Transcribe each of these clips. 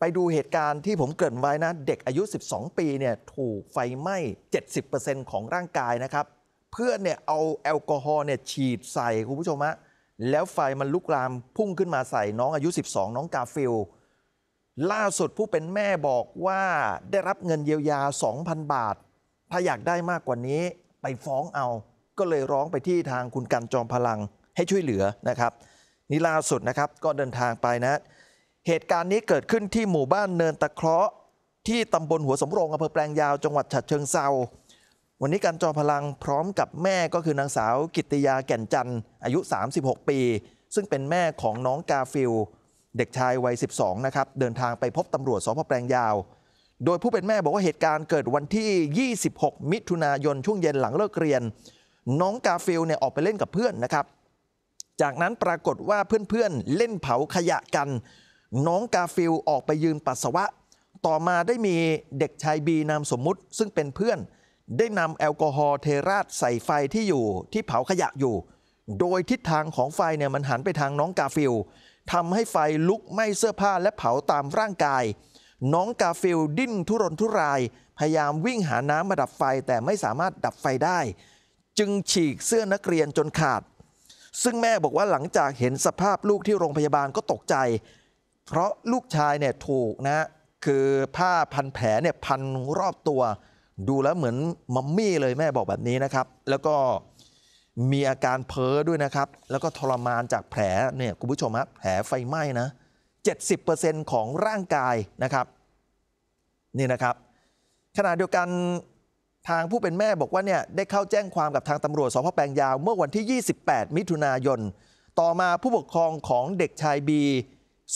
ไปดูเหตุการณ์ที่ผมเกริ่นไว้นะเด็กอายุ 12 ปีเนี่ยถูกไฟไหม้ 70%ของร่างกายนะครับ เพื่อนเนี่ยเอาแอลกอฮอล์เนี่ยฉีดใส่คุณผู้ชมฮะแล้วไฟมันลุกลามพุ่งขึ้นมาใส่น้องอายุ 12 น้องกาฟิล ล่าสุดผู้เป็นแม่บอกว่าได้รับเงินเยียวยา 2,000 บาท ถ้าอยากได้มากกว่านี้ไปฟ้องเอาก็เลยร้องไปที่ทางคุณกันจอมพลังให้ช่วยเหลือนะครับนี่ล่าสุดนะครับก็เดินทางไปนะเหตุการณ์นี้เกิดขึ้นที่หมู่บ้านเนินตะเคราะห์ที่ตำบลหัวสมโรงอำเภอแปลงยาวจังหวัดฉะเชิงเซาวันนี้การจอมพลังพร้อมกับแม่ก็คือนางสาวกิติยาแก่นจันทร์ อายุ 36 ปี ซึ่งเป็นแม่ของน้องกาฟิล เด็กชายวัย 12 นะครับ เดินทางไปพบตำรวจสพแปลงยาว โดยผู้เป็นแม่บอกว่าเหตุการณ์เกิดวันที่ 26 มิถุนายนช่วงเย็นหลังเลิกเรียน น้องกาฟิลเนี่ยออกไปเล่นกับเพื่อนนะครับ จากนั้นปรากฏว่าเพื่อนๆเเล่นเผาขยะกันน้องกาฟิลออกไปยืนปัสสาวะ ต่อมาได้มีเด็กชายบีนามสมมุติ ซึ่งเป็นเพื่อนได้นำแอลกอฮอล์เทราดใส่ไฟที่อยู่ที่เผาขยะอยู่ โดยทิศทางของไฟเนี่ยมันหันไปทางน้องกาฟิล ทำให้ไฟลุกไหม้เสื้อผ้าและเผาตามร่างกาย น้องกาฟิลดิ้นทุรนทุรายพยายามวิ่งหาน้ำมาดับไฟแต่ไม่สามารถดับไฟได้ จึงฉีกเสื้อนักเรียนจนขาด ซึ่งแม่บอกว่าหลังจากเห็นสภาพลูกที่โรงพยาบาลก็ตกใจเพราะลูกชายเนี่ยถูกนะ คือผ้าพันแผลเนี่ยพันรอบตัว ดูแล้วเหมือนมัมมี่เลยแม่บอกแบบนี้นะครับ แล้วก็มีอาการเพ้อด้วยนะครับ แล้วก็ทรมานจากแผลเนี่ยคุณผู้ชมฮะแผลไฟไหม้นะ 70%ของร่างกายนะครับนี่นะครับขณะเดียวกันทางผู้เป็นแม่บอกว่าเนี่ยได้เข้าแจ้งความกับทางตำรวจสพแปลงยาว เมื่อวันที่ 28 มิถุนายนต่อมาผู้ปกครองของเด็กชายบี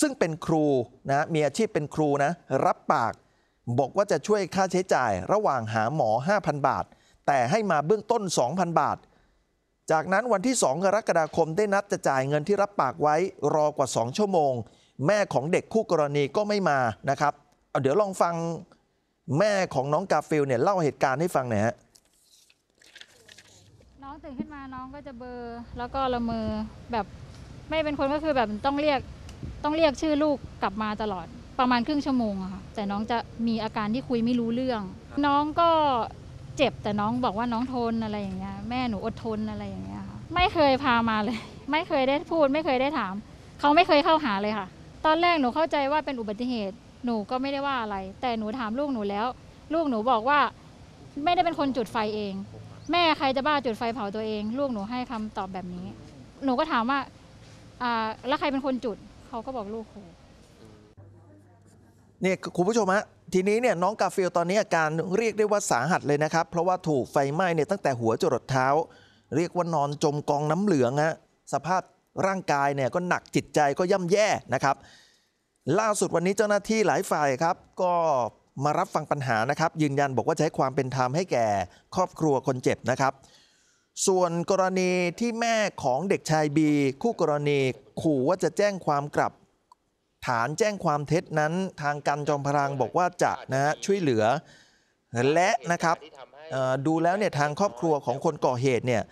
ซึ่งเป็นครูนะ มีอาชีพเป็นครูนะ รับปากบอกว่าจะช่วยค่าใช้จ่าย ระหว่างหาหมอ 5,000 บาท แต่ให้มาเบื้องต้น 2,000 บาท จากนั้นวันที่ 2 กรกฎาคมได้นัดจะจ่ายเงินที่รับปากไว้รอกว่า 2 ชั่วโมง แม่ของเด็กคู่กรณีก็ไม่มานะครับเเดี๋ยวลองฟังแม่ของน้องกาฟิลเนี่ย เล่าเหตุการณ์ให้ฟังหน่อยฮะน้องตื่นขึ้นมาน้องก็จะเบอร์แล้วก็ละเมอแบบไม่เป็นคนก็คือแบบต้องเรียกต้องเรียกชื่อลูกกลับมาตลอด ประมาณครึ่งชั่วโมงอะค่ะแต่น้องจะมีอาการที่คุยไม่รู้เรื่อง น้องก็เจ็บแต่น้องบอกว่าน้องทนอะไรอย่างเงี้ยแม่หนูอดทนอะไรอย่างเงี้ยค่ะไม่เคยพามาเลย ไม่เคยได้พูด ไม่เคยได้ถาม เขาไม่เคยเข้าหาเลยค่ะ ตอนแรกหนูเข้าใจว่าเป็นอุบัติเหตุ หนูก็ไม่ได้ว่าอะไร แต่หนูถามลูกหนูแล้ว ลูกหนูบอกว่าไม่ได้เป็นคนจุดไฟเอง แม่ใครจะบ้าจุดไฟเผาตัวเอง ลูกหนูให้คำตอบแบบนี้ หนูก็ถามว่า่าแล้วใครเป็นคนจุดเขาก็บอกลูกเนี่ยคุณผู้ชมฮะทีนี้เนี่ยน้องกาฟิลตอนนี้อาการเรียกได้ว่าสาหัสเลยนะครับเพราะว่าถูกไฟไหม้เนี่ยตั้งแต่หัวจรดเท้า เรียกว่านอนจมกองน้ำเหลืองฮะสภาพร่างกายเนี่ยก็หนักจิตใจก็ย่ำแย่นะครับ ล่าสุดวันนี้เจ้าหน้าที่หลายฝ่ายครับ ก็มารับฟังปัญหานะครับ ยืนยันบอกว่าจะให้ความเป็นธรรมให้แก่ครอบครัวคนเจ็บนะครับส่วนกรณีที่แม่ของเด็กชายบีคู่กรณีขู่ว่าจะแจ้งความกลับ ฐานแจ้งความเท็จนั้นทางกันจอมพลังบอกว่าจะนะช่วยเหลือ และนะครับดูแล้วเนี่ยทางครอบครัวของคนก่อเหตุเนี่ย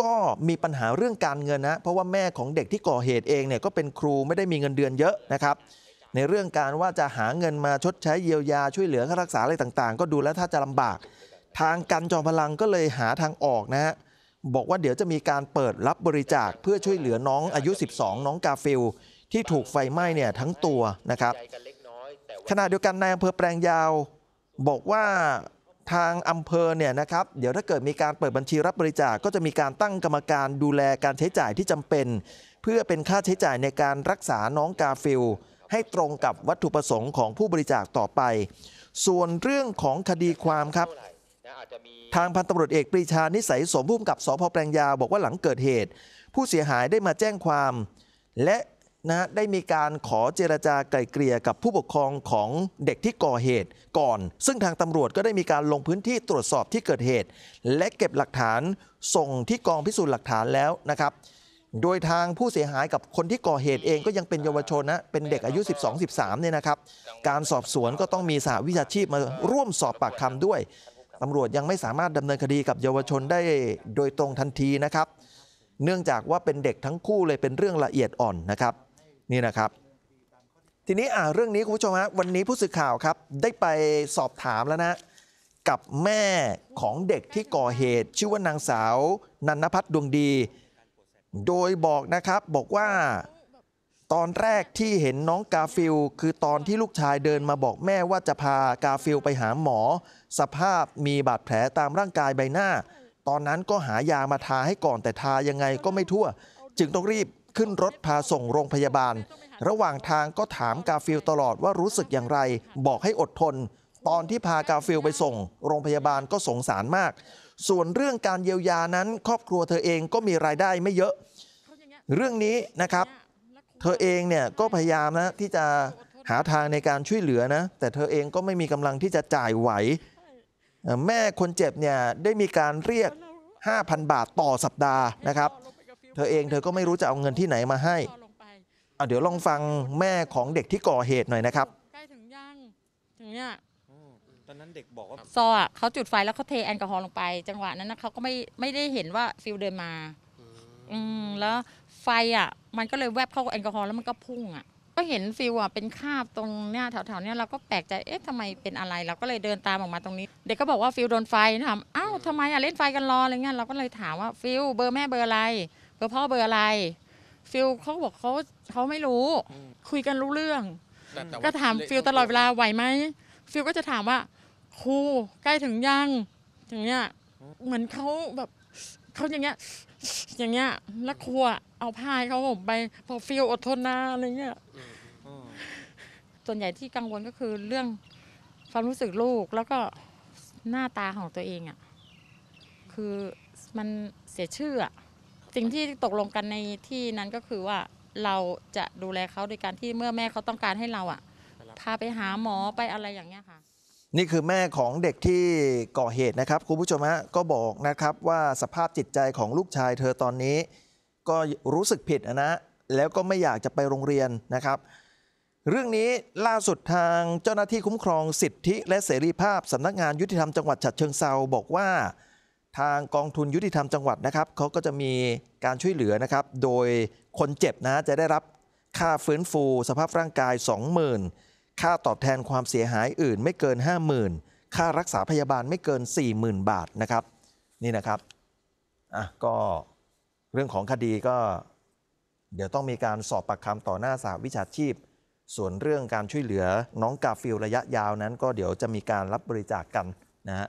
ก็มีปัญหาเรื่องการเงินนะเพราะว่าแม่ของเด็กที่ก่อเหตุเองเนี่ยก็เป็นครูไม่ได้มีเงินเดือนเยอะนะครับ ในเรื่องการว่าจะหาเงินมาชดใช้เยียวยาช่วยเหลือค่ารักษาอะไรต่างๆ ก็ดูแล้วถ้าจะลำบากทางกันจอมพลังก็เลยหาทางออกนะฮะบอกว่าเดี๋ยวจะมีการเปิดรับบริจาค เพื่อช่วยเหลือน้องอายุ 12 น้องกาฟิล ที่ถูกไฟไหม้เนี่ยทั้งตัวนะครับขณะเดียวกันนายอำเภอแปลงยาว บอกว่าทางอำเภอเนี่ยนะครับเดี๋ยวถ้าเกิดมีการเปิดบัญชีรับบริจาคก็จะมีการตั้งกรรมการดูแลการใช้จ่ายที่จำเป็น เพื่อเป็นค่าใช้จ่ายในการรักษาน้องกาฟิลให้ตรงกับวัตถุประสงค์ของผู้บริจาคต่อไป ส่วนเรื่องของคดีความครับทางพันตำรวจเอกปรีชานิสัยสมผู้กับสพแปลงยาวบอกว่าหลังเกิดเหตุ ผู้เสียหายได้มาแจ้งความ และนะได้มีการขอเจรจาไกล่เกลี่ยกับผู้ปกครองของเด็กที่ก่อเหตุก่อน ซึ่งทางตำรวจก็ได้มีการลงพื้นที่ตรวจสอบที่เกิดเหตุ และเก็บหลักฐานส่งที่กองพิสูจน์หลักฐานแล้วนะครับ โดยทางผู้เสียหายกับคนที่ก่อเหตุเองก็ยังเป็นเยาวชนนะเป็นเด็กอายุ12-13เนี่ยนะครับการสอบสวนก็ต้องมีสหวิชาชีพมาร่วมสอบปากคำด้วยตำรวจยังไม่สามารถดำเนินคดีกับเยาวชนได้โดยตรงทันทีนะครับ เนื่องจากว่าเป็นเด็กทั้งคู่เลยเป็นเรื่องละเอียดอ่อนนะครับ นี่นะครับ ทีนี้อ่าเรื่องนี้คุณผู้ชมฮะวันนี้ผู้สื่อข่าวครับได้ไปสอบถามแล้วนะกับแม่ของเด็กที่ก่อเหตุ ชื่อว่านางสาวนันพัฒน์ดวงดี โดยบอกนะครับบอกว่าตอนแรกที่เห็นน้องกาฟิล คือตอนที่ลูกชายเดินมาบอกแม่ว่าจะพากาฟิลไปหาหมอ สภาพมีบาดแผลตามร่างกายใบหน้า ตอนนั้นก็หายามาทาให้ก่อนแต่ทายังไงก็ไม่ทั่ว จึงต้องรีบขึ้นรถพาส่งโรงพยาบาล ระหว่างทางก็ถามกาฟิลตลอดว่ารู้สึกอย่างไร บอกให้อดทน ตอนที่พากาฟิลไปส่ง โรงพยาบาลก็สงสารมาก ส่วนเรื่องการเยียวยานั้น ครอบครัวเธอเองก็มีรายได้ไม่เยอะ เรื่องนี้นะครับเธอเองเนี่ยก็พยายามนะที่จะหาทางในการช่วยเหลือนะแต่เธอเองก็ไม่มีกำลังที่จะจ่ายไหว แม่คนเจ็บเนี่ยได้มีการเรียก 5,000 บาทต่อสัปดาห์นะครับ เธอเองเธอก็ไม่รู้จะเอาเงินที่ไหนมาให้เอาเดี๋ยวลองฟังแม่ของเด็กที่ก่อเหตุหน่อยนะครับใกล้ถึงยังถึงเนี่ยตอนนั้นเด็กบอกว่าซอเขาจุดไฟแล้วเขาเทแอลกอฮอล์ลงไปจังหวะนั้นนะเขาก็ไม่ไม่ได้เห็นว่าฟิลเดินมาอืมแล้วไฟอ่ะมันก็เลยแวบเข้าแอลกอฮอล์แล้วมันก็พุ่งอ่ะก็เห็น ฟิวอ่ะเป็นคาบตรงเนี้ยแถวๆเนี้ยเราก็แปลกใจ เอ๊ะทำไมเป็นอะไรเราก็เลยเดินตามออกมาตรงนี้ เด็กก็บอกว่าฟิวโดนไฟนะถามอ้าวทำไมอ่ะเล่นไฟกันรออะไรเงี้ยเราก็เลยถามว่าฟิวเบอร์แม่เบอร์อะไรเบอร์พ่อเบอร์อะไร ฟิวเขาบอกเขาเขาไม่รู้ คุยกันรู้เรื่อง ก็ถามฟิวตลอดเวลาไหวไหมฟิวก็จะถามว่าครูใกล้ถึงยังอย่างเงี้ยเหมือนเขาแบบเขาอย่างเงี้ยอย่างเงี้ยแล้วครัวเอาพายเขาผมไปพอฟิลอดทนนาอะไรเงี้ยส่วนใหญ่ที่กังวลก็คือเรื่องความรู้สึกลูกแล้วก็หน้าตาของตัวเองอะ่ะคือมันเสียชื่ออสิ่งที่ตกลงกันในที่นั้นก็คือว่าเราจะดูแลเขาโดยการที่เมื่อแม่เขาต้องการให้เราอะ่ะพาไปหาหมอไปอะไรอย่างเงี้ยค่ะนี่คือแม่ของเด็กที่ก่อเหตุนะครับ คุณผู้ชมฮะก็บอกนะครับว่าสภาพจิตใจของลูกชายเธอตอนนี้ ก็รู้สึกผิดนะแล้วก็ไม่อยากจะไปโรงเรียนนะครับ เรื่องนี้ล่าสุดทางเจ้าหน้าที่คุ้มครองสิทธิ และเสรีภาพสำนักงานยุติธรรมจังหวัดฉะเชิงเซาบอกว่า ทางกองทุนยุติธรรมจังหวัดนะครับเขาก็จะมีการช่วยเหลือนะครับ โดยคนเจ็บนะจะได้รับค่าฟื้นฟูสภาพร่างกาย20,000ค่าตอบแทนความเสียหายอื่นไม่เกิน 50,000ค่ารักษาพยาบาลไม่เกิน 40,000 บาทนะครับ นี่นะครับ อ่ะ ก็เรื่องของคดีก็ เดี๋ยวต้องมีการสอบปากคำต่อหน้าสาวิชาชีพ ส่วนเรื่องการช่วยเหลือ น้องกาฟิลระยะยาวนั้นก็เดี๋ยวจะมีการรับบริจาคกกันนะฮะ